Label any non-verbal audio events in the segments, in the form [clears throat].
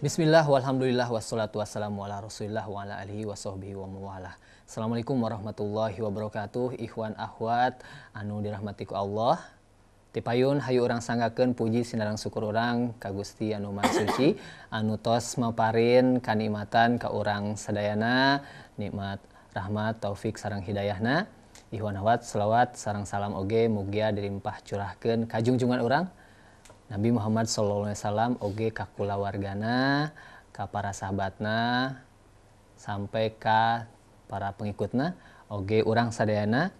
Bismillah, walhamdulillah, wassalatu wassalamu ala rasulillah wa ala alihi wa sahbihi wa mawalah. Assalamualaikum warahmatullahi wabarakatuh, ikhwan ahwat, anu dirahmatiku Allah, tipayun Hayu orang sanggaken puji Sinarang syukur orang anu Ka Gusti anu Suci anutos meparin kanikmatan ke orang sedayana nikmat rahmat taufik sarang Hidayahna Iwan Hawat selawat sarang salam Oge mugia dilimpah curahkan kajungjungan orang Nabi Muhammad SAW Oge kakula wargana ke para sahabatna sampai ke para pengikutna Oge orang sadayana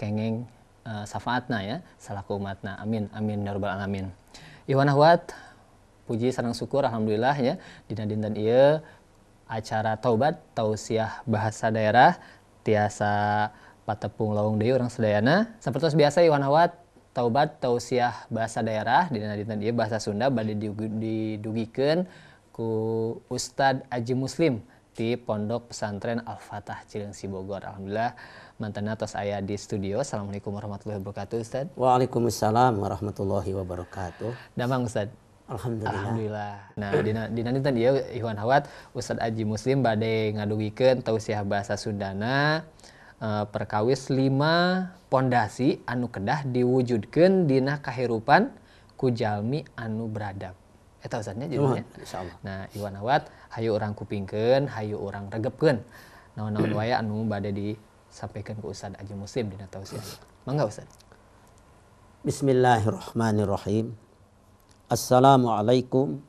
kengeng uh, syafaatna ya salah amin amin ya rabbal alamin iwanahwat puji sarang syukur alhamdulillah ya dina dinten ieu iya, acara taubat tausiah bahasa daerah tiasa patepung laung deui urang sadayana seperti biasa iwanahwat taubat tausiah bahasa daerah dina dinten ieu iya, bahasa Sunda bade didugikan ku ustad Aji Muslim di Pondok Pesantren Al-Fatah Cilengsi Bogor. Alhamdulillah mantan atas ayah di studio. Assalamualaikum warahmatullahi wabarakatuh Ustaz. Waalaikumsalam warahmatullahi wabarakatuh. Damang Ustaz. Alhamdulillah. Alhamdulillah. Nah, di nanti tadi dia ya, Iwan Hawat Ustaz Aji Muslim badai ngadugikeun tausiah bahasa Sundana eh, perkawis lima pondasi anu kedah diwujudkan dina kahirupan kujalmi anu beradab eta zatnya jadinya. Uh, nah, Iwan awat hayu orang kupingken, hayu orang regepkeun. Nah, nah, wae anu bade sampaikan ke Ustaz Aji Muslim di tausiah. Mangga Ustaz. Bismillahirrahmanirrahim. Assalamualaikum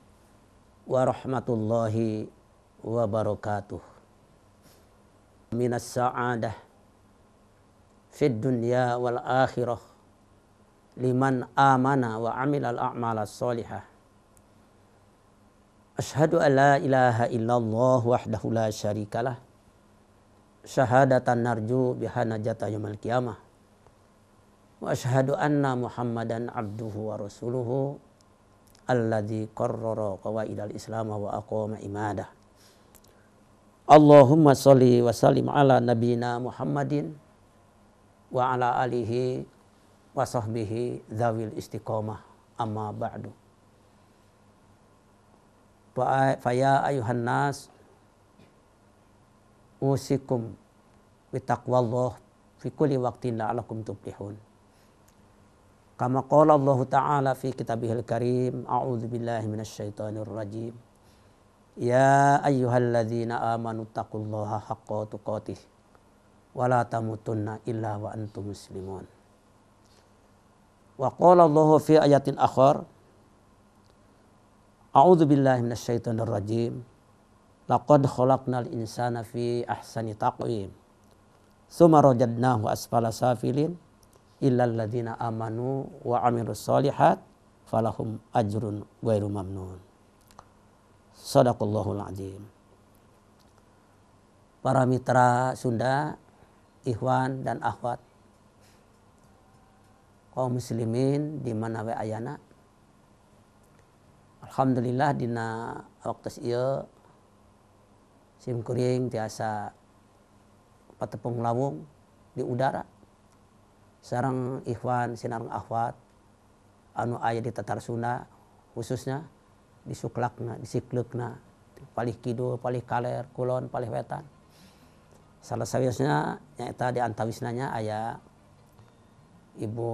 warahmatullahi wabarakatuh. Minas sa'adah fi dunya wal akhirah liman amana wa amila al a'mala salihah Ashadu an la ilaha illallah wahdahu la syarikalah. Syahadatan narju biha najata yamal qiyamah. Wa ashadu anna muhammadan abduhu wa rasuluhu. Alladhi qarrara qawaidal islam wa aqama imadah. Allahumma salli wa sallim ala nabina muhammadin. Wa ala alihi wa sahbihi zawil istiqamah amma ba'du. Faya ayuhan nas usikum bitaqwallah fi kulli waqtin la'alakum tuflihun. Kama qala Allah Ta'ala fi kitabihil karim, a'udzu billahi minasyaitonir rajim. Ya ayyuhalladzina amanu taqullaha haqqa tuqatih wa la tamutunna illa wa antum muslimun. Wa qala Allah fi ayatin akhar A'udzu billahi minasyaitonir rajim. Laqad khalaqnal insana fi ahsani taqwim. Suma rajadnahu asfala safilin illa alladziina amanu wa 'amilus shalihat falahum ajrun ghairu mamnun. Sadaqallahul azim. Para mitra Sunda, Ikhwan dan Akhwat kaum muslimin di mana wae ayana punya Alhamdulillah Di Ok Hai simkering tiasa patepung lambung di udara Hai seorang Ikhwan Sinarrang Ahkhwad anu ayah di Tatar Sunnah khususnya disukklana disikluk nah paling Kidul paling kaller kulon paling wetan salah seharusnyanyata dianta wisnanya aya Hai ibu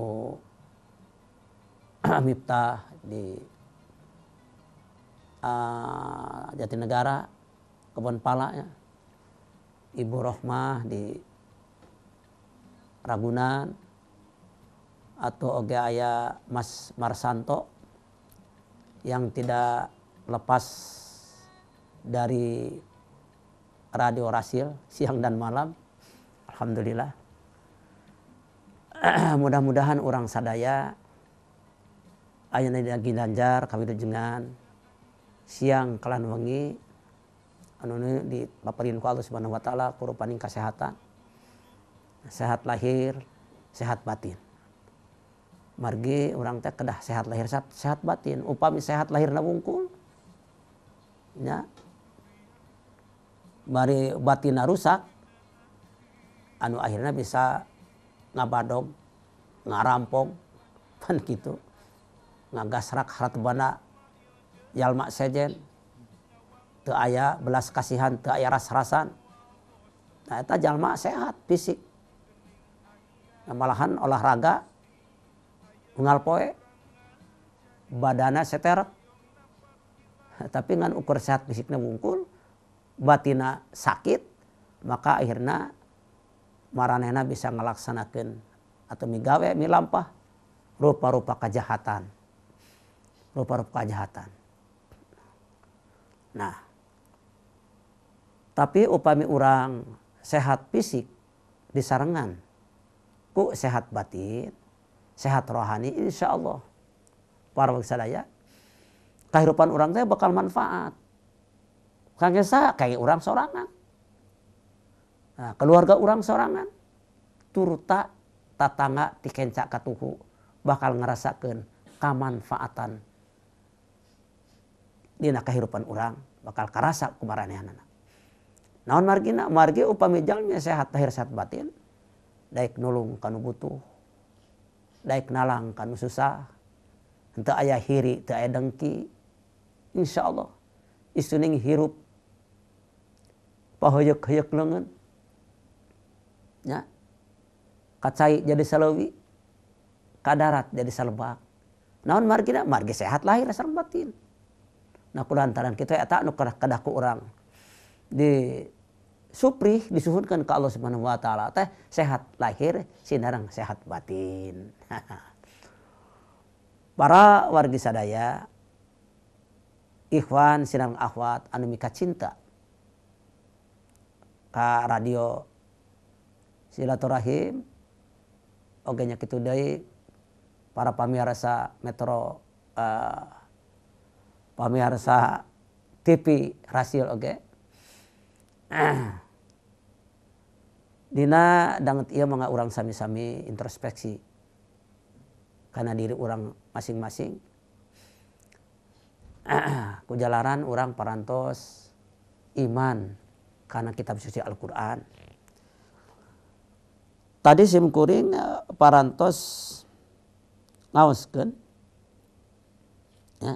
Haimitah [clears throat] di uh, Jatinegara, Kebon Pala, ya. Ibu Rohmah di Ragunan, atau oge ayah Mas Marsanto yang tidak lepas dari radio Rasil siang dan malam. Alhamdulillah. [clears throat] Mudah-mudahan orang sadaya ayana di Ginanjar, kawidujengan, sih siang kelanwangngi anu di laporin Allah Subhanahu Wa ta'ala purpan kesehatan sehat lahir sehat batin margi orang teh kedah sehat lahir saat sehat batin upami sehat lahir nabungku Mari batin rusak anu akhirnya bisa nabadog ngarampok [laughs] kan gitu ngagasrakt bana yalma sejen teu aya belas kasihan teu aya ras-rasan nah eta jalma sehat fisik nah, malahan olahraga ngal poe badana seter [laughs] tapi dengan ukur sehat fisiknya wungkul batina sakit maka akhirnya maranena bisa melaksanakan atau migawe milampah rupa-rupa kejahatan rupa-rupa kejahatan Nah, tapi upami orang sehat fisik di sarengan, ku sehat batin, sehat rohani, insya Allah. Para saya, kehidupan orang teh bakal manfaat. Kangesa kayak orang sorangan. Nah, keluarga orang sorangan. turta tatangga dikencak katuhu bakal ngerasakan kemanfaatan dina kehidupan orang bakal kerasa kumaranehanana naon margina margi upami jalmi sehat lahir sehat batin daik nulung kanu butuh daik nalang kanu susah henteu aya hiri teu aya dengki insyaallah istuning hirup pahoyek-hoyek leungeun ya, kacai jadi salawi kadarat jadi salebak naon margina margi sehat lahir sehat batin Nah kulantaran kita ya, tak nu kadaku orang di supri disuhunkan ke Allah Subhanahu Wa Taala teh sehat lahir sinarang sehat batin. [laughs] Para wargi sadaya, ikhwan sinarang akhwat anu mika cinta ka radio silaturahim oge nya kitu deui para pamirsa Metro uh, pamirsa TV Rasil oke. Okay? [clears throat] Ah. Dina danget ia mangga orang sami-sami introspeksi karena diri orang masing-masing. Ah. [clears throat] Kujalaran orang parantos iman karena kitab suci Al-Quran. Tadi simkuring eh, parantos ngauskan. Ya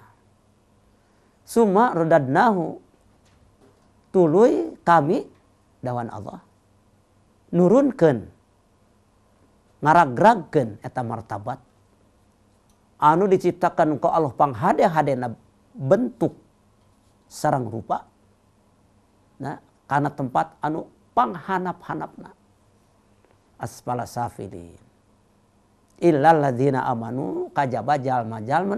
Suma rodadnahu. Tului kami dawan Allah. Nurunkan. Ngaragragkan eta martabat. Anu diciptakan ku Allah panghade-hadena bentuk sarang rupa. Nah, karena tempat anu panghanap-hanapna. Aspala safilin. ilallah dina amanu kajaba jalma-jalma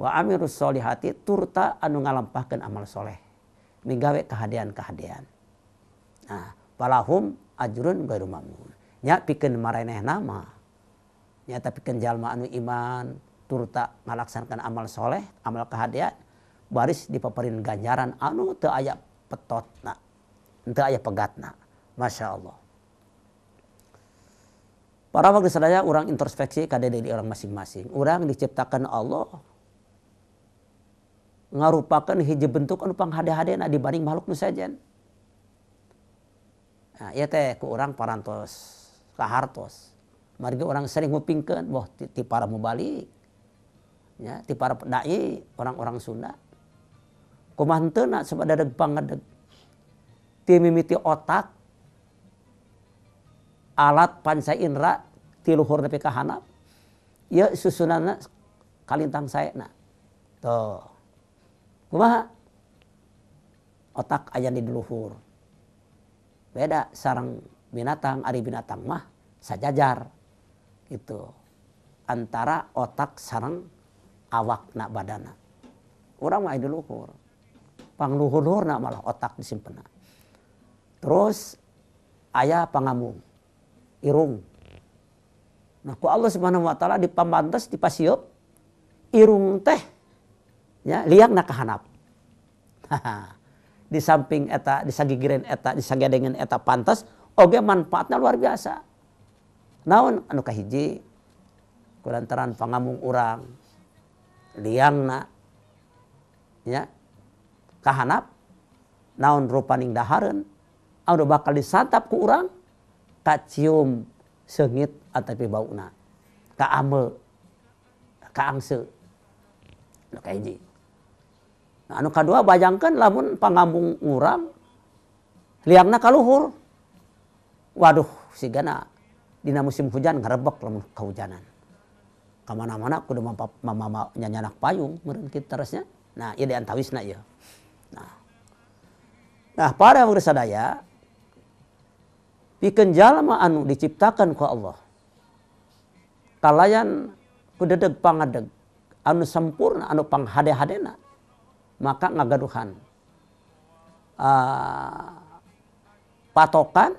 punyasholi hati turta anu ngalampkan amalsholeh niwe kehadian-kehaan ajurnya pi nama nyata pi jalma anu iman turta ngalaksankan amalsholeh amal kehadian baris di peperin ganjaran anu te ayat petotna aya pegatna Masya Allah para bangsaudara orang introspeksi ke di dalam masing-masing orang diciptakan Allah untuk ngarupakan hiji bentuk anu panghade na dibanding makhluk nu sajen. Nah, ieu iya teh ku urang parantos ka hartos. Margi orang sering ngupingkeun, boh, ti para mubalik. Ya, ti para dai orang-orang Sunda. Kumaha henteu na deg pangadeg. Ti mimiti otak alat panca indra ti luhur nepi ka handap. Ieu susunanna kalintang saena. Tuh kumaha otak aja di luhur beda sarang binatang ari binatang mah sajajar gitu antara otak sarang awak nak badana orang mah di luhur pangluhur luhur nak malah otak disimpen terus ayah pangamung irung nah ku Allah subhanahu wa taala dipamantes dipasiup irung teh punya liak nahanap ha di saming etak disagigirin etak disagi dengan etap pantas Oke manfaatnya luar biasa naon anuka hiji kelantaran pengamung orangrang liang ya kahanap naun rupaningdaharan udah bakal disatap ke urang kaciium sengit tapiangsuji anu kedua bayangkan lamun pangambung ngurang liangna kaluhur waduh si gana dina musim hujan ngerebek lamun kehujanan kemana-mana kudu mama, mama nyanyanak payung meren kita terusnya nah iya antawisna ya nah nah para yang sadaya pikeun jalma anu diciptakan ku Allah kalayan kudedeg pangadeg anu sempurna anu panghade-hadena maka naga Tuhan ah, patokan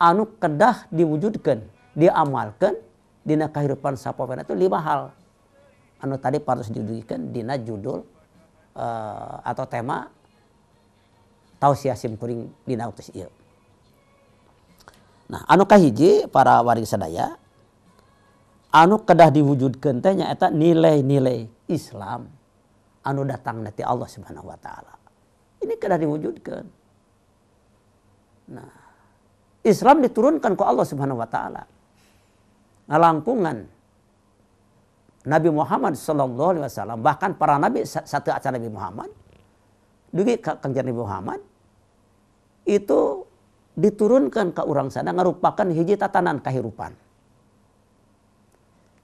anu kedah diwujudkan diamalkan dina kehidupan sapopen itu lima hal anu tadi para judulikan Di judul ah, atau tema tahu siasiningtis anuuka hiji para waring sadaya anu kedah diwujudkan ta ternyata nilai-nilai Islam. anu datang dari Allah Subhanahu wa taala. Ini kada diwujudkan. Nah, Islam diturunkan ke Allah Subhanahu wa taala. Ngalangkungan Nabi Muhammad sallallahu alaihi wasallam bahkan para nabi satu acara Nabi Muhammad dugi kanjeng Nabi Muhammad itu diturunkan ke orang sana merupakan hiji tatanan kehidupan.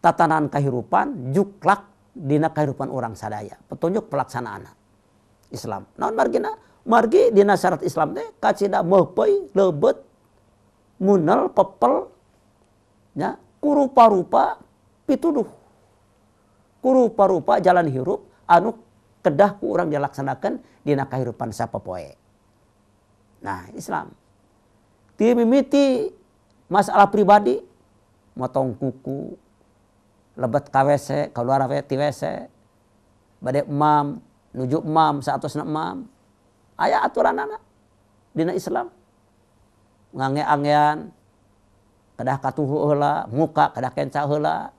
Tatanan kehidupan juklak dina kehidupan orang sadaya petunjuk pelaksanaan Islam non margina margi dina syarat Islam teh kacida meupeui lebet munal pepel ya kurupa-rupa pituduh kurupa-rupa jalan hirup anu kedah ku orang dilaksanakan dina kehidupan sapopoe nah Islam ti mimiti masalah pribadi motong kuku lebet kawese, keluar we TWC, bade emam, nuju emam, saatosna emam. Aya aturan anak dina Islam. Ngange-angean, kedah katuhu hula, muka kedah kenca hula.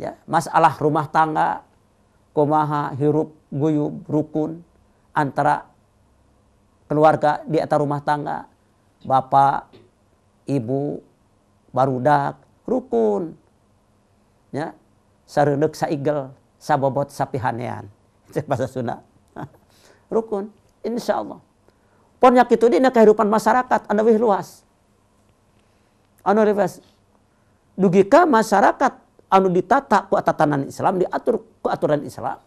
Ya, masalah rumah tangga, kumaha hirup guyub rukun antara keluarga di atas rumah tangga, bapak, ibu, barudak, rukun ya sareulek saigel sabobot sapihanean [laughs] itu bahasa Sunda [laughs] rukun insya Allah itu kitu dina kehidupan masyarakat lebih anu luas anu luas dugi ka masyarakat anu ditata ku tatanan Islam diatur ku aturan Islam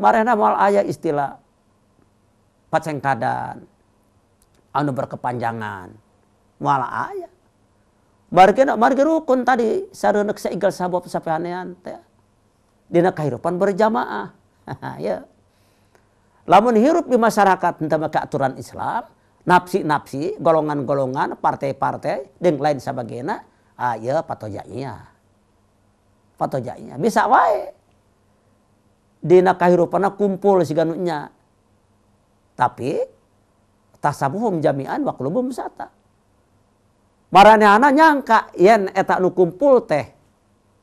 marehna moal aya istilah pacengkadan anu berkepanjangan moal aya Margena margi rukun tadi sareuneuk saegal sabab sapanean teh. Dina kehidupan berjamaah. [laughs] ya. Lamun hirup di masyarakat tentang aturan Islam, napsi napsi, golongan-golongan, partai-partai, dan lain sebagainya, ah ya patojanya. Patojanya. Bisa wae. Dina kehidupannya kumpul si ganunya. Tapi tasamuhum jami'an wa qulubum marane anak nyangka yen etak nu kumpul teh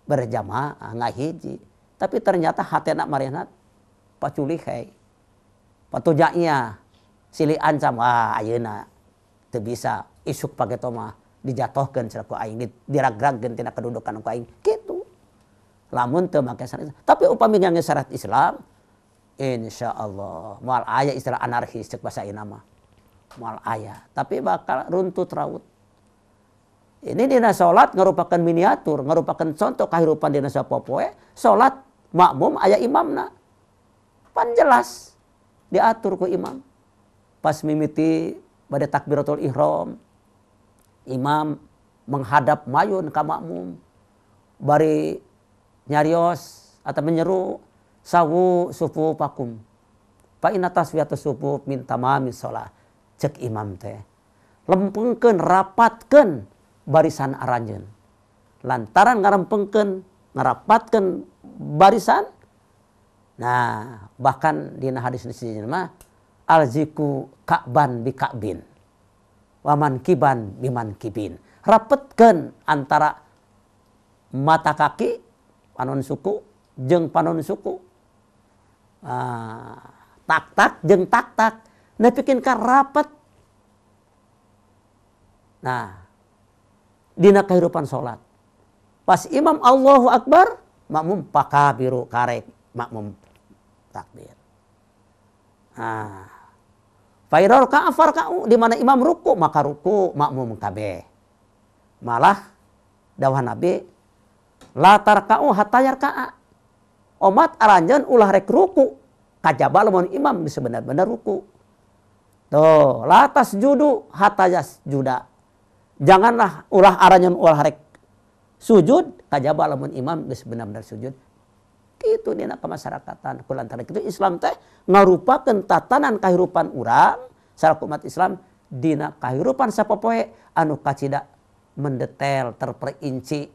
berjamaah nggak hiji tapi ternyata hatena marina paculi kay. patujaknya sili ancam ah ayeuna teu bisa isuk pakai toma dijatuhkan selaku aing diragragkeun tina kedudukan ku aing gitu lamun teu make syarat tapi upami ngangge syarat Islam insya Allah mal ayah istilah anarkis cek bahasa ieu mah moal tapi bakal runtut raut ini dina sholat merupakan miniatur merupakan contoh kehidupan dina popoe. Sholat makmum imam imamna pan jelas diatur ku imam pas mimiti pada takbiratul ihram imam menghadap mayun ke makmum bari nyarios atau menyeru sawu sufu pakum Pak inatas taswiyatu sufu minta mami sholat, cek imam teh lempengkan rapatkan barisan aranjen. Lantaran ngarempengken ngarapatkan barisan. Nah, bahkan di nah hadis ini mah alziku ka'ban bi ka'bin. Waman kiban biman kibin. Rapatkan antara mata kaki panon suku jeng panon suku. tak ah, tak tak jeng tak tak. Nah, bikin rapat. Nah, dina kehidupan sholat. Pas imam Allahu Akbar, makmum pakabiru karek, makmum takbir. Nah, Fairor ka'afar ka'u, di mana imam ruku, maka ruku makmum kabeh. Malah, dawah Nabi, latar ka'u hatayar ka'a. Omat aranjan ulah rek ruku, kajabal lamun imam bisa benar-benar ruku. Tuh, latas judu hatayas juda janganlah ulah aranya ulah rek sujud kajaba lamun imam geus benar-benar sujud itu dina kemasyarakatan kulantara itu Islam teh ngarupakeun tatanan kahirupan urang salaku umat Islam dina kahirupan sapopoe anu kacida mendetail terperinci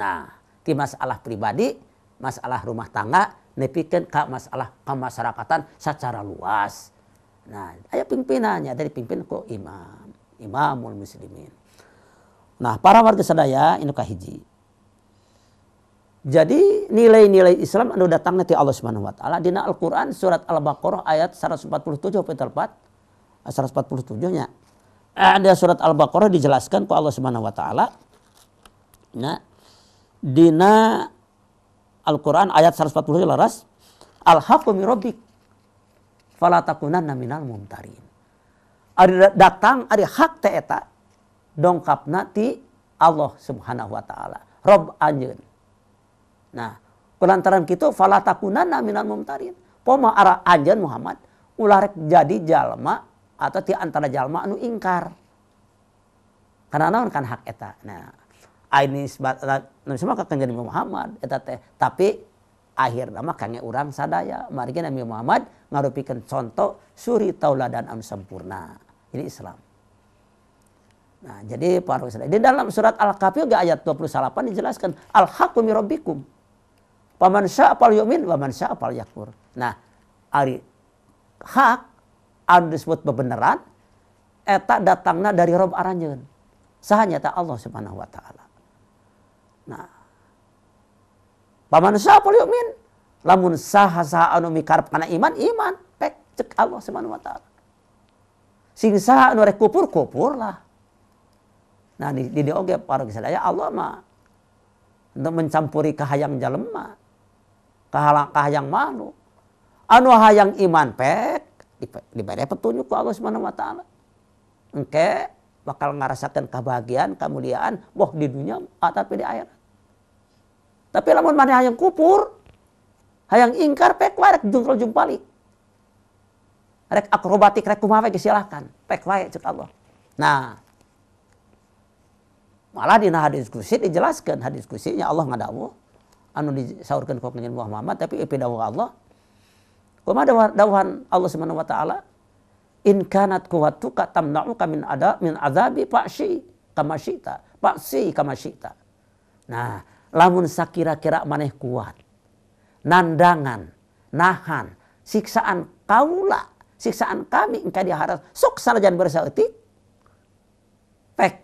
nah ti masalah pribadi masalah rumah tangga nepikeun ka masalah kemasyarakatan secara luas nah aya pimpinannya dari pimpin ku imam imamul muslimin. Nah, para warga sadaya ini hiji. Jadi nilai-nilai Islam anu datang nanti Allah Subhanahu wa taala dina Al-Qur'an surat Al-Baqarah ayat 147 4 147 nya. Ada surat Al-Baqarah dijelaskan ku Allah Subhanahu wa taala. Nah, dina Al-Qur'an ayat 147 laras al-haqqu min rabbik fala takunanna minal mumtarin. Ari datang ari hak teh eta dongkapna ti Allah Subhanahu wa taala. Rob anjeun. Nah, kulantaran kitu fala takunanna minal mumtarin. Poma ara anjeun Muhammad ular jadi jalma atau ti antara jalma anu ingkar. Karena naon kan hak eta. Nah, ini semua kakang Muhammad eta teh. Tapi akhir nama kange urang sadaya mari kita Nabi Muhammad ngarupikan contoh suri tauladan anu sempurna ini Islam. Nah, jadi para ulama. Di dalam surat Al-Kahfi juga ayat 28 dijelaskan al-haqqu min rabbikum. Paman sya'fal yu'min wa man sya'fal yakfur. Nah, ari hak anu disebut bebeneran eta eh, datangna dari Rob aranjeun. Sahanya tak Allah Subhanahu wa taala. Nah, paman sya'fal yu'min lamun sah-sah anu mikarep kana iman iman pek cek Allah Subhanahu wa taala sing saha nu rek kupur kupur lah nah di di oge para kisahnya Allah mah untuk mencampuri kahayang jalema kahalang kahayang manu, anu hayang iman pek diberi petunjuk ku Allah Subhanahu wa taala bakal ngerasakan kebahagiaan, kemuliaan, wah di dunia atau ah, di Tapi lamun mana hayang kupur, hayang ingkar pek warek jungkal jumpali rek akrobatik rek kumaha silahkan pek wae cek Allah nah malah dina hadis kursi dijelaskan hadis kursinya Allah ngadawu anu disaurkan ku kanjeng Muhammad tapi ipi dawuh Allah kumaha dawuhan Allah Subhanahu wa taala in kanat quwwatuka ka min ada min azabi fa'shi kama syi'ta fa'si kama syi'ta nah lamun sakira-kira maneh kuat nandangan nahan siksaan kaula siksaan kami engkau diharap sok salajan bersaati, pek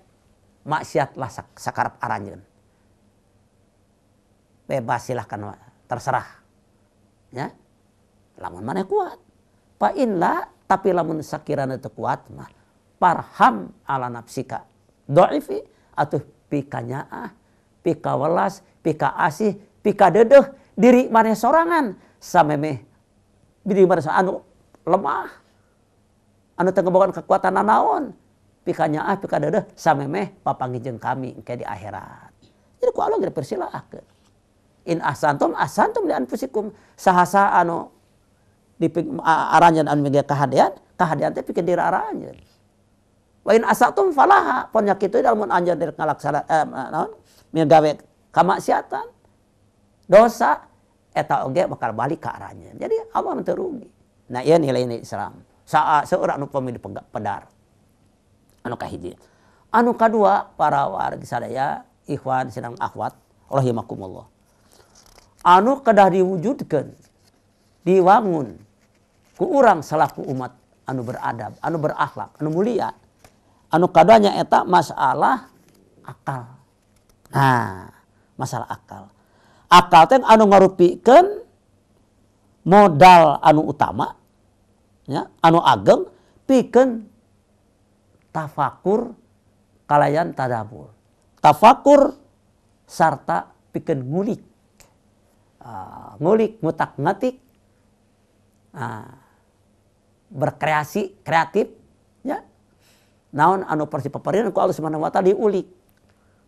maksiatlah sak sakarap aranjen bebas silahkan terserah ya lamun mana kuat pa inla tapi lamun sakiran itu kuat mah parham ala nafsika doifi atau pikanya ah pika welas pika asih pika dedeh diri mana sorangan sameme diri mana anu lemah. Anu tengebogan kekuatan anaon Pikanya ah, pika dadah, samemeh papangi jeng kami, kayak di akhirat. Jadi ku Allah gak persilahkan. In asantum asantum li anfusikum. Sahasa anu di aranjan anu media kehadian, kehadian teh pikir diri aranjan. Wa in asatum falaha, pon itu dalam anjan dari ngalaksana, eh, naon, gawe kamaksiatan, dosa, eta oge bakal balik ke arahnya. Jadi Allah rugi Nah, ia ya nilai-nilai Islam. Saat seorang anu pemilih pedar. Anu kahiji. Anu kedua, para warga sadaya, ikhwan sedang akhwat, rahimakumullah. Anu kedah diwujudkan, diwangun, ku orang selaku umat anu beradab, anu berakhlak, anu mulia. Anu kadanya eta masalah akal. Nah, masalah akal. Akal teh anu ngarupikeun modal anu utama ya anu ageng piken tafakur kalayan tadabur tafakur sarta piken ngulik uh, ngulik mutak ngatik uh, berkreasi kreatif ya naon anu persi peperin ku Allah Subhanahu wa taala diulik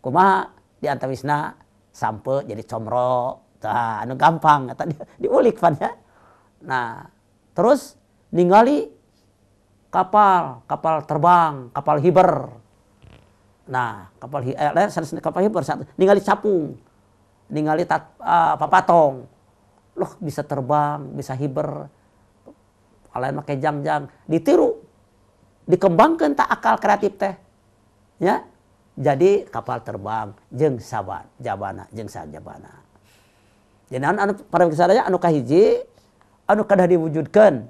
kumaha di antawisna sampe jadi comro tah anu gampang eta diulik pan ya Nah, terus ningali kapal, kapal terbang, kapal hiber. Nah, kapal hiber, eh, kapal hiber satu, ningali capung, ningali tat, uh, ah, papatong. Loh, bisa terbang, bisa hiber. Kalian pakai jam-jam, ditiru. Dikembangkan tak akal kreatif teh. Ya, jadi kapal terbang jeng sabat, jabana jeng sabat jabana. Jadi anu anu para kesadaran anu kahiji anu kada diwujudkan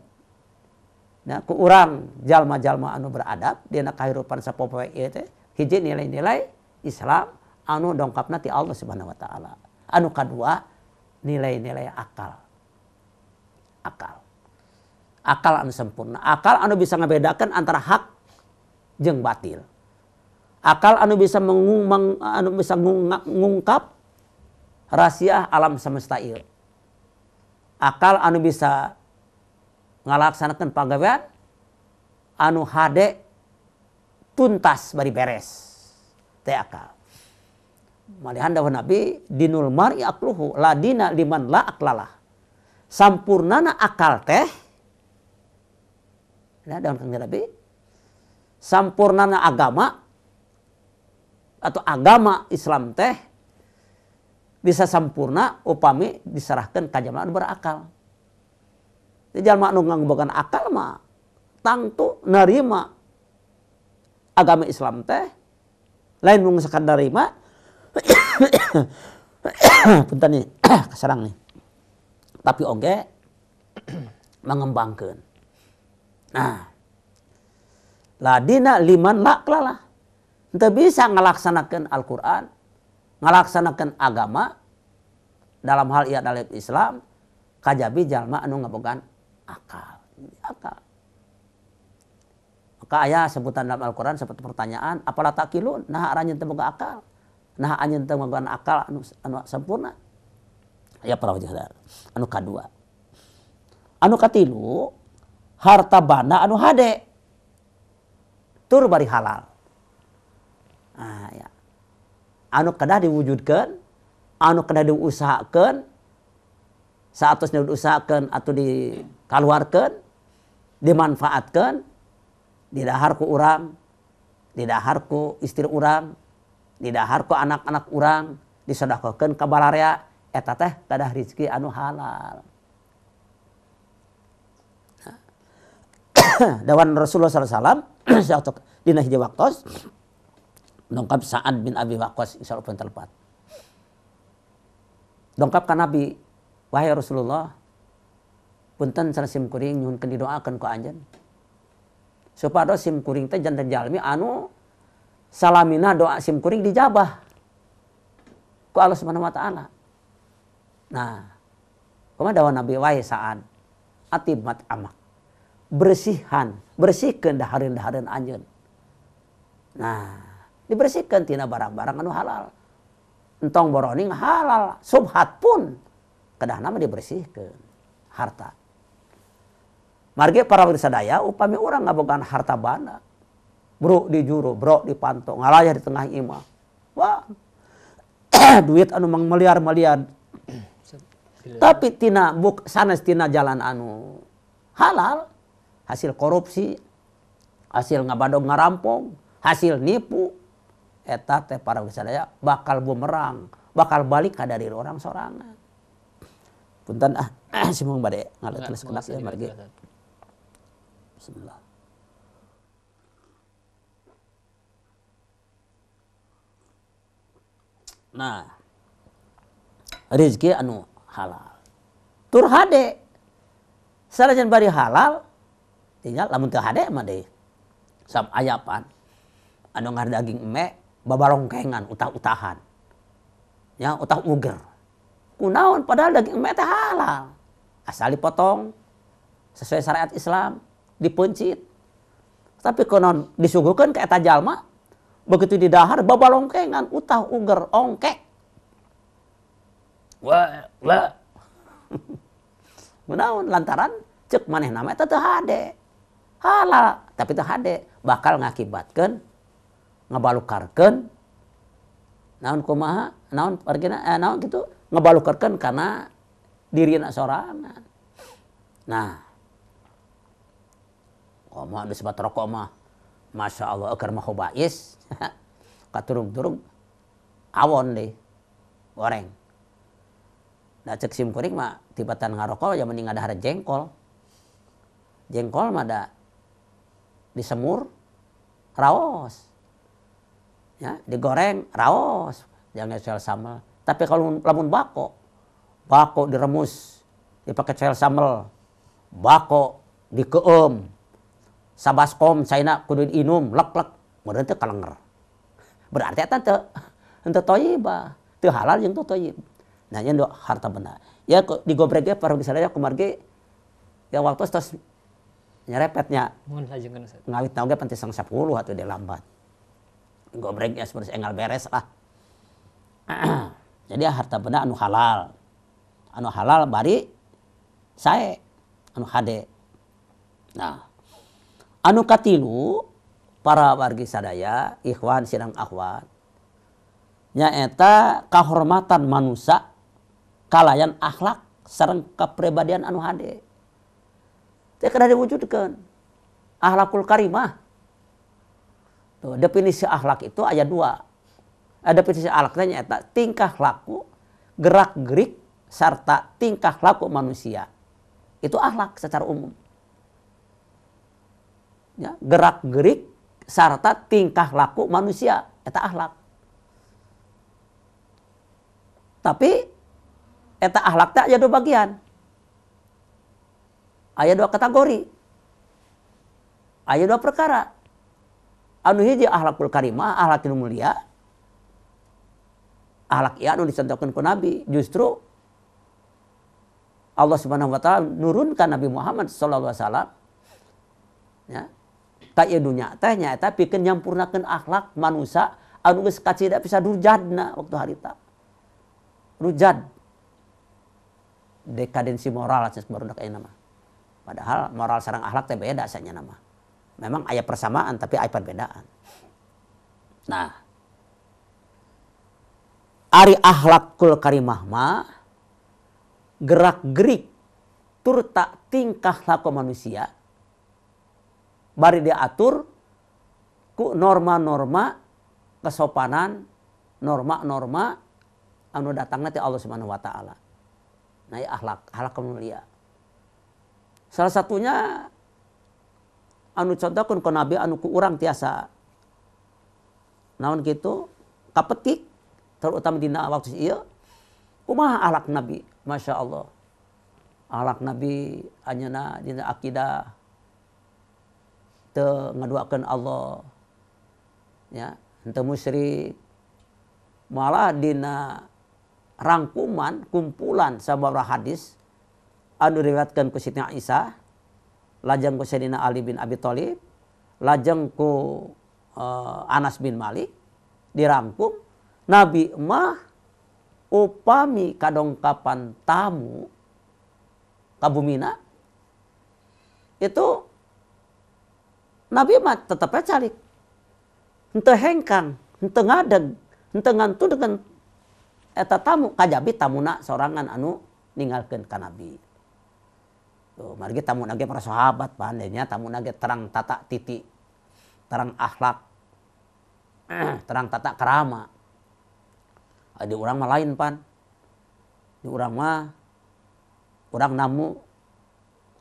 nah ku orang jalma-jalma anu beradab dina kahirupan sapopoe ieu teh hiji nilai-nilai Islam anu dongkap ti Allah Subhanahu wa taala anu kadua nilai-nilai akal akal akal anu sempurna akal anu bisa ngebedakan antara hak jeng batil akal anu bisa mengungkap anu bisa ngungkap rahasia alam semesta ieu akal anu bisa ngalaksanakan pagawean anu hade tuntas bari beres teh akal malihan dawuh nabi dinul mar'i akluhu ladina liman la aklalah sampurnana akal teh nah daun kang nabi sampurnana agama atau agama Islam teh bisa sempurna upami diserahkan ke jalma berakal. Jalma nu bukan akal mah tangtu nerima agama Islam teh lain nu nerima [coughs] punten nih [coughs] keserang nih tapi oge [coughs] mengembangkan nah ladina liman lakla Tidak bisa melaksanakan Al-Quran melaksanakan agama dalam hal ia dalam Islam kajabi jalma anu ngabogan akal akal maka ayah sebutan dalam Al-Quran seperti pertanyaan apalah takilun nah aranya temuga akal nah anjing temuga akal anu, anu sempurna ya para wajah anu kadua anu katilu harta bana anu hade tur bari halal ah ya diwujudkan anugena diusahakan satunya usahakan atau dikalluarkan dimanfaatkan diharku um diharku isttri um diharku anak-anak urang disadakankabaariaetadah Rizki anu halal dawan RasulullahSAW di waktu dongkap Sa'ad bin Abi Waqqas insya Allah pun terlepas. Dongkapkan Nabi, wahai Rasulullah, punten sarasim kuring nyuhun didoakan ku anjen. Supaya sim kuring teh jantan jalmi anu salamina doa sim kuring dijabah ku Allah Subhanahu wa taala. Nah, kumaha dawa Nabi wahai Sa'ad, mat amak. Bersihan, bersihkan dahareun-dahareun anjeun. Nah, dibersihkan tina barang-barang anu halal entong boroning halal subhat pun kedah nama dibersihkan harta margi para sadaya upami orang bukan harta bana bro di juru bro di panto ngalayah di tengah imah wah [clears throat] duit anu mang meliar meliar tapi tina buk sana tina jalan anu halal hasil korupsi hasil ngabadong ngarampong hasil nipu eta teh para wisadaya bakal bumerang, bakal balik ka dari orang sorangan. Punten ah, ah [clears throat] si mung bade ngaletes nah, kedak ya margi. Bismillah. Nah, rezeki anu halal. Tur hade. Sarajan bari halal, tinggal lamun teu hade mah deui. Sam ayapan. Anu ngar daging emek babarongkengan utah-utahan. Ya, utah uger. Kunaon padahal daging mete halal. Asal dipotong sesuai syariat Islam, dipencit. Tapi konon disuguhkan ke eta jalma begitu didahar babalongkengan utah uger ongkek. Wah, [laughs] wah. Kunaon lantaran cek maneh nama eta teu hade. Halal, tapi teu hade bakal ngakibatkan ngabalukarkan, naon kumaha naon pergina eh, naon gitu ngabalukarkan karena diri anak sorangan nah kumaha nu sebat rokok mah masya Allah agar mah hobais [laughs] katurung-turung awon deh goreng Nah, cek sim kuring mah tibatan ngarokol ya mending ada jengkol. Jengkol mah ada disemur rawos ya digoreng raos jangan sel sambal tapi kalau lamun bako bako diremus dipakai sel sambal bako dikeum sabaskom China kudu inum lek lek berarti itu kalenger berarti itu itu itu toyiba itu halal yang itu toyib nah ini harta benda ya digobrege paruh disalahnya kumarge ya waktu terus nyerepetnya ngawit penting sang sepuluh atau dia lambat gobreknya seperti enggal beres lah [clears throat] jadi harta benda anu halal anu halal bari saya anu hade nah anu katilu para wargi sadaya ikhwan sidang akhwat nyaeta kehormatan manusia kalayan akhlak sareng kepribadian anu hade teh kada diwujudkan akhlakul karimah definisi akhlak itu ayat dua. Eh, definisi akhlaknya nyata tingkah laku, gerak gerik serta tingkah laku manusia. Itu akhlak secara umum. Ya, gerak gerik serta tingkah laku manusia itu akhlak. Tapi eta akhlak tak ada dua bagian. Ada dua kategori. Ada dua perkara anu hiji ahlakul karimah, ahlak ilmu mulia. Ahlak ya anu dicontohkan ku Nabi. Justru Allah Subhanahu wa taala nurunkan Nabi Muhammad sallallahu alaihi wasallam ya ka dunia teh nyaeta pikeun nyampurnakeun akhlak manusia anu geus kacida bisa rujadna waktu harita rujad dekadensi moral cenah barudak nama padahal moral sarang akhlak teh beda asanya nama memang ayat persamaan tapi ayat perbedaan. Nah, ari ahlakul karimah ma gerak gerik turta tingkah laku manusia bari diatur ku norma-norma kesopanan norma-norma anu datangnya ti Allah Subhanahu wa taala. Nah, ya ahlak, ahlak mulia. Salah satunya anu pun ke nabi anu ku orang tiasa namun gitu kapetik terutama dina waktu iya kumaha alak nabi masya Allah alak nabi anyana dina akidah te Allah ya ente musyrik malah dina rangkuman kumpulan sababaraha hadis anu diriwayatkan ku Siti Aisyah Lajangku ku Sayyidina Ali bin Abi Thalib, lajangku ku uh, Anas bin Malik dirangkum Nabi mah upami kadongkapan tamu kabumina itu Nabi mah tetapnya calik. Ente hengkang, ente ngadeg, ente ngantu dengan eta tamu kajabi tamuna sorangan anu ninggalkan ka Nabi. Tuh, gitu. margi tamu nage para sahabat pandainya tamu nage terang tata titik, terang akhlak, [clears throat] terang tata kerama. ada orang mah pan, di orang mah orang namu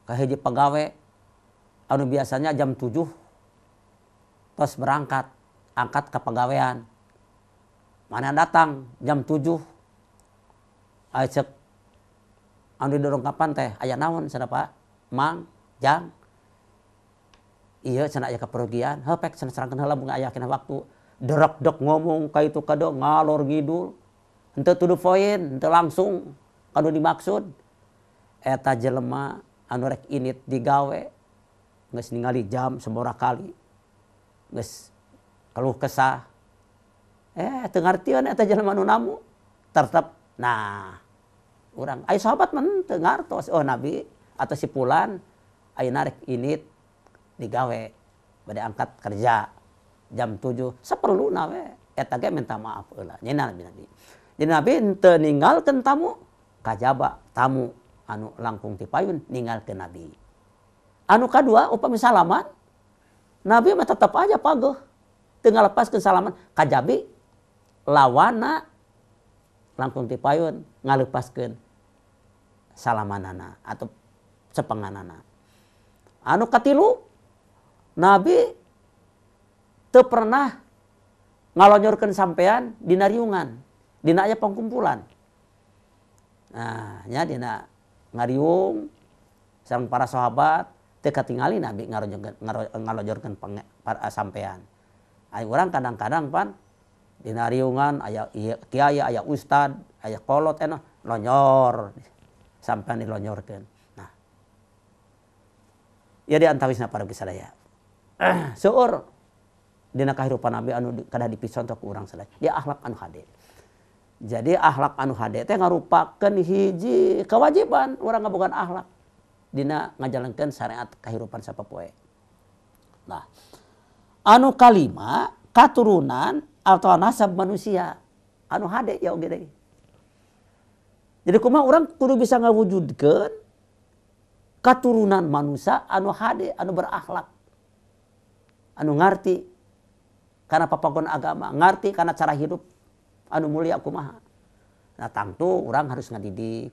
kahiji pegawai anu biasanya jam tujuh, terus berangkat angkat ke pegawaian mana datang jam tujuh, Ayo anu didorong kapan teh ayah naon sana pak mang jang iya sana ayah keperugian hepek sana serang heula bunga ayah kena waktu derak dok ngomong ka itu kado ngalor ngidul henteu to the point henteu langsung kado dimaksud eta jelema anu rek init digawe geus ningali jam sabora kali geus keluh kesah eh teu ngartieun eta jelema anu namu tetep nah jadi sahabat mengar oh, nabi atau si pulan air narik init digawei be angkat kerja jam 7 10 nawe minta maaf meninggal tamu kaj tamu anu langkung tipayun meninggal ke nabi anu ka kedua up salaman nabi tetap aja tinggal lepas ke salaman kajbi lawana langkung tipayun nga lepaskein salaman nana atau sepengan nana anulu nabi pernah ngalonjurkan sampeyan dinryungan dinaya pengkumpulan nahnya Di ngariung sang para sahabat TK tinggalin nabi nga jugaloncurkan sampeyan A orang kadang-kadang Pak dinariungan aya Kyaya ayaah Uusta ayaah Poltolonnyor sama ya [clears throat] seu kehidupan di orangkh jadi akhlakanu had merupakan hiji kewajiban orang nggak bukan akhlak Di ngajalengkan syariat kehidupan siapa anu kalimat katurunan atau nasab manusia anu had jadi jadi orang bisa nga wujud ke katurunan manusia anu hade anu berakhlak anu ngerti karena pehon agama ngerti karena cara hidup anu mulia aku maha datang tuh orang harus ngandiih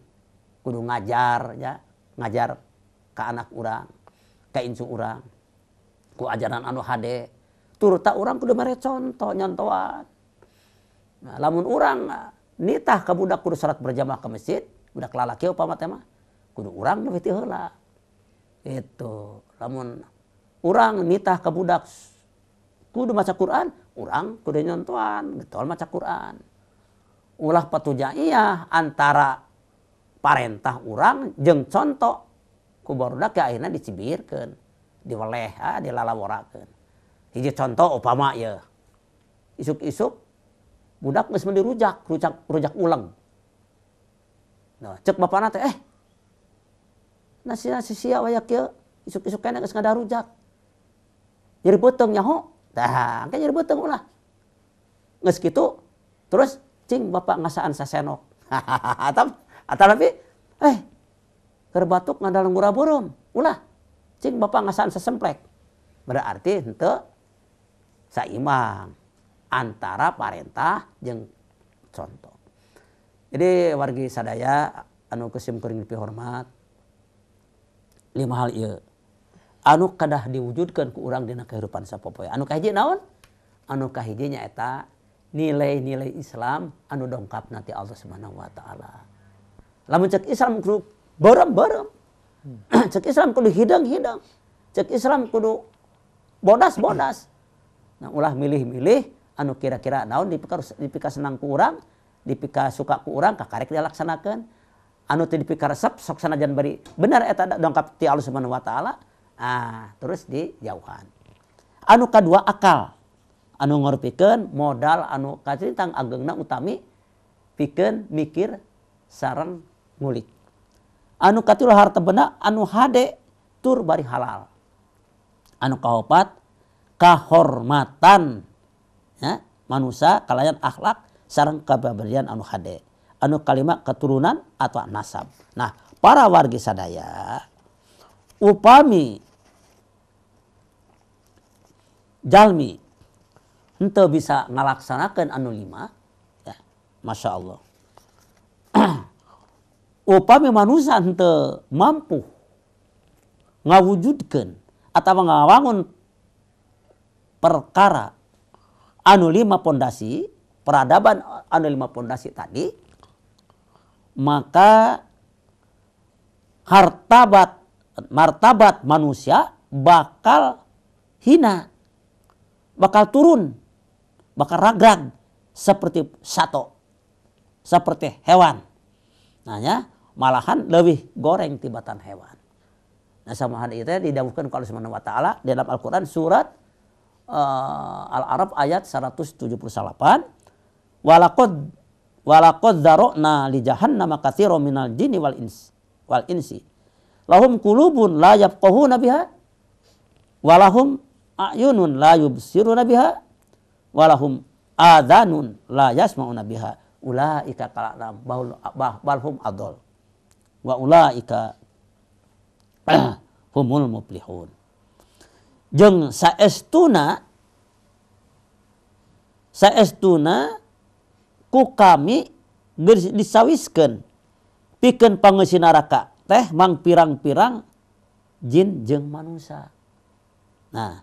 unduh ngajar ya ngajar ke anak orang ke insu orang ke ajaran anu had turuta orang contoh nya namun orang nitah kebudaksyarat berjamaah ke mesjid udah la-laki Opama unya itu namun orang nitah kebudak kudu Quran orangan maca Quran ulah petujaiya antara pertah-urang jeng contoh kuba akhirnya dibirkan diwaleh adalah orang hija contoh Op ya isuk-isuk budak geus meuli rujak, rujak rujak ulang. Nah, cek bapak nate, eh nasi nasi sia ya kieu isuk-isuk kene geus ngada rujak. Jadi beteng nyaho. dah, kan jadi beteng ulah. Nggak segitu, terus cing bapak ngasaan sasenok. [laughs] Atap tapi eh kerbatuk gura burung, Ulah cing bapak ngasaan sesemplek. Berarti saya saimang. antara partah yang contoh jadi warga sadaya anu kesimkeringhormat 5 hal anu kadah diwujudkan ke urangdina kehidupan siapapo an anukahnya nilai-nilai Islam anu dongkap nanti Allah subhanahu wa Ta'alancek Islam grup bareng-bareng Islamhi cek Islam kudu hmm. [clears throat] bodas-bondas ulah milih-iliih kira-kira naun di dipika senang kurang dipika suka kurang Ka kar dilakkssanakan anutiika resep soksanajan benarngkap Allahhanahu Wa ta'ala ah terus di Yauhan anuka kedua akal anu piken modal anuang mi pi mikir saran mulik anukalah harta benar anu H turbari halal anu kaupat kehormatan dan ya, manusia kalayan akhlak sarang kababarian anu hade anu kalimat keturunan atau nasab nah para wargi sadaya upami jalmi ente bisa ngalaksanakan anu lima ya, masya Allah [clears throat] upami manusia ente mampu ngawujudkan atau mengawangun perkara anu lima pondasi, peradaban anu lima pondasi tadi, maka hartabat martabat manusia bakal hina, bakal turun, bakal ragag seperti sato, seperti hewan. Nah malahan lebih goreng tibatan hewan. Nah sama hal itu didawuhkan kalau Subhanahu wa allah dalam Al-Qur'an surat uh, Al-Arab ayat 178 walaqad walaqad darokna li jahannama katsiran minal jinni wal ins wal insi lahum qulubun la yafqahuna nabiha walahum ayunun la yubsiruna nabiha walahum adanun la yasma'una biha ulaika kalam balhum adol wa ula ulaika [clears throat] humul muflihun Hai sayauna ku kami dis sawwiskan piken pengsin neraka teh mang pirang-pirang jinjeng mana nah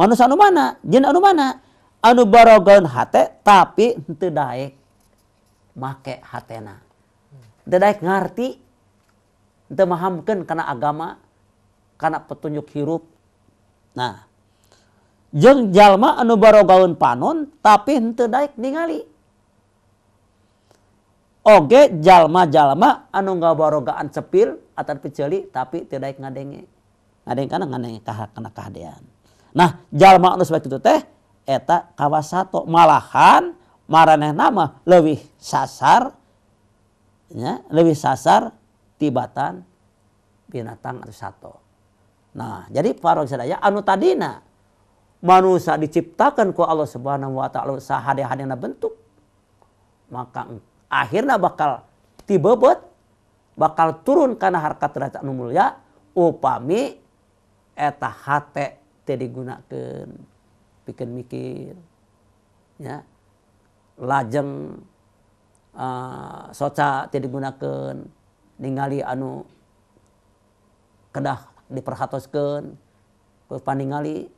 man mana mana anuro tapi make hatena ngertimahamkan karena agama karena petunjuk hirup Hai Jung Jalma Anu Barogaun panun tapi terdaik ningali hai oke jalma-jalma Anuga Barogaan cepil akan pecelli tapi tidakik ngadenge na karenang kaha kenaan nah jalmabat itu teh etakkawa satu malahan mareh nama lebih sasar Ohnya lebih sasar tibatan binatang harusato Nah, jadi farok sadaya anu tadina manusia diciptakan ku Allah Subhanahu wa taala sahade-hadena bentuk. Maka akhirnya bakal tibebet bakal turun karena harkat derajat anu mulia upami eta hate teu digunakeun bikin mikir ya lajeng uh, soca teu digunakeun ningali anu kedah diperhaskan paningali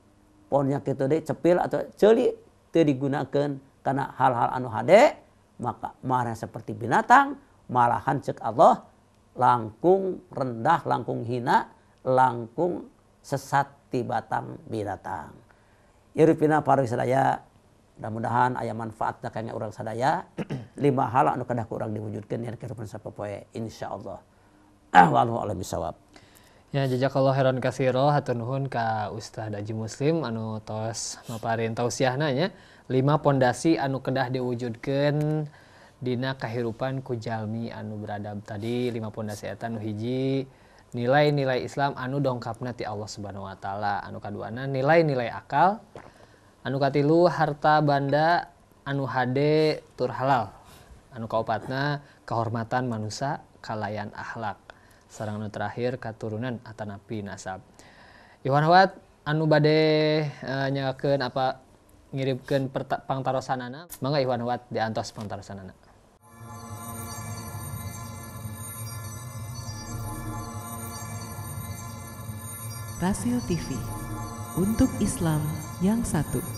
ponnyaketdek cepil atau celik digunakan karena hal-hal anu HD maka marah seperti binatang malahan cek Allah langkung rendah langkung hina langkung sesat di Batam binatang Ivina Fariraya mudah-mudahan aya manfaatnya kayak orang sadaya [clears throat] lima hal kurang diwujudkan ya kehidupan Insya Allahwab [clears throat] jejak kalau herron kasiro hatunhun ka Uusta Daji muslim anu tos nufarinta sinanya 5 pondasi anu kedah diwujudkan Dina kehidupan kujalmi anu beradam tadi 5 pondasiatanu hiji nilai-nilai Islam anu dongkap nati Allah subhanahu wa ta'ala anu kaduana nilai-nilai akal anukatilu harta banda anuhaD tur halal anu kaubupatna kehormatan man manusiakalalayan akhlak sarang nu terakhir keturunan atau nabi nasab Iwan Hawat anu bade e, eh, nyakeun apa ngirimkeun pangtarosanana mangga Iwan Hawat diantos pangtarosanana Rasio TV untuk Islam yang satu.